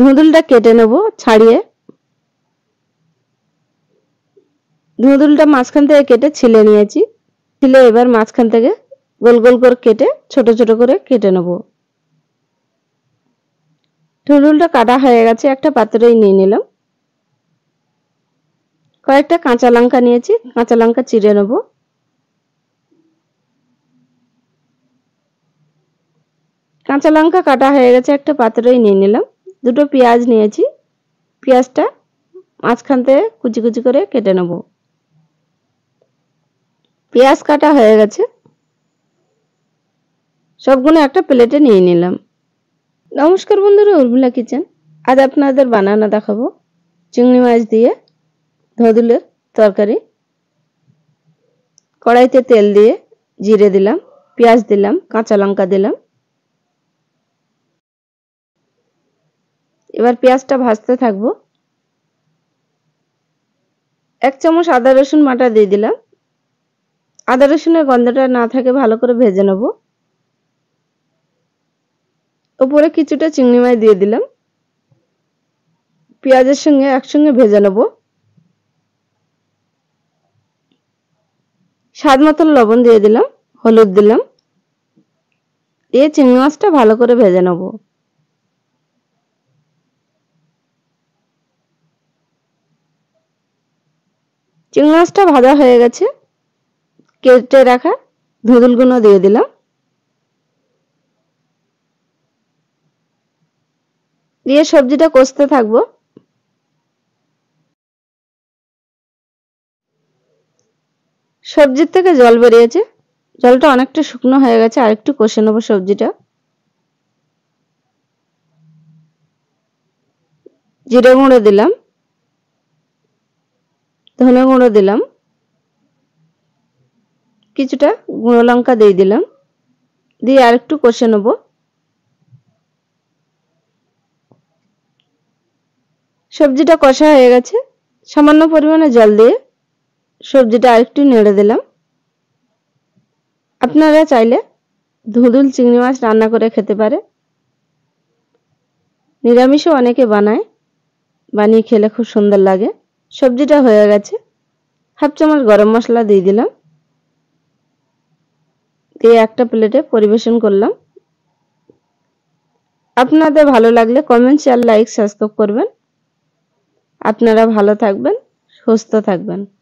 ধুঁদুলটা কেটে নেব ছাড়িয়ে ধুঁদুলটা মাঝখান থেকে কেটে ছিলে নিয়েছি ছিলে এবার মাঝখান থেকে গোল গোল করে কেটে ছোট ছোট করে কেটে নেব ধুঁদুলটা কাটা হয়ে গেছে একটা পাত্রেই নিয়ে নিলাম কয়েকটা কাঁচা লঙ্কা নিয়েছি কাঁচা লঙ্কা চিড়ে নেব কাঁচা লঙ্কা কাটা হয়ে গেছে একটা পাত্রেই নিয়ে নিলাম দুটো পেঁয়াজ নিয়েছি পেঁয়াজটা মাঝখান থেকে কুচি কুচি করে কেটে নেব পেঁয়াজ কাটা হয়ে গেছে সবগুলো একটা প্লেটে নিয়ে নিলাম নমস্কার বন্ধুরা উর্মিলা কিচেন আজ আপনাদের বানানো দেখাবো চিংড়ি মাছ দিয়ে ধদুলের তরকারি কড়াইতে তেল দিয়ে জিরে দিলাম পেঁয়াজ দিলাম কাঁচা লঙ্কা দিলাম এবার পেঁয়াজটা ভাজতে থাকবো এক চামচ আদা রসুন বাটা দিয়ে দিলাম আদা রসুনের গন্ধটা না থাকে ভালো করে ভেজে নেব ওপরে কিছুটা চিংড়ি মাছ দিয়ে দিলাম পেঁয়াজের সঙ্গে একসঙ্গে ভেজে নেব স্বাদ মতো লবণ দিয়ে দিলাম হলুদ দিলাম দিয়ে চিংড়ি মাছটা ভালো করে ভেজে নেবো চিংড়ি মাছটা ভাজা হয়ে গেছে কেটে রাখা গুঁড়ো দিয়ে দিলাম দিয়ে সবজিটা কষতে থাকবো সবজির থেকে জল বেরিয়েছে জলটা অনেকটা শুকনো হয়ে গেছে আর একটু কষে নেবো সবজিটা জিরে গুঁড়ো দিলাম ধনে গুঁড়ো দিলাম কিছুটা গুঁড়ো লঙ্কা দিয়ে দিলাম দিয়ে আর একটু কষে নেব সবজিটা কষা হয়ে গেছে সামান্য পরিমাণে জল দিয়ে সবজিটা আরেকটু নেড়ে দিলাম আপনারা চাইলে ধুদুল চিংড়ি মাছ রান্না করে খেতে পারে নিরামিষও অনেকে বানায় বানিয়ে খেলে খুব সুন্দর লাগে সবজিটা হয়ে গেছে হাফ চামচ গরম মশলা দিয়ে দিলাম দিয়ে একটা প্লেটে পরিবেশন করলাম আপনাদের ভালো লাগলে কমেন্ট শেয়ার লাইক সাবস্ক্রাইব করবেন আপনারা ভালো থাকবেন সুস্থ থাকবেন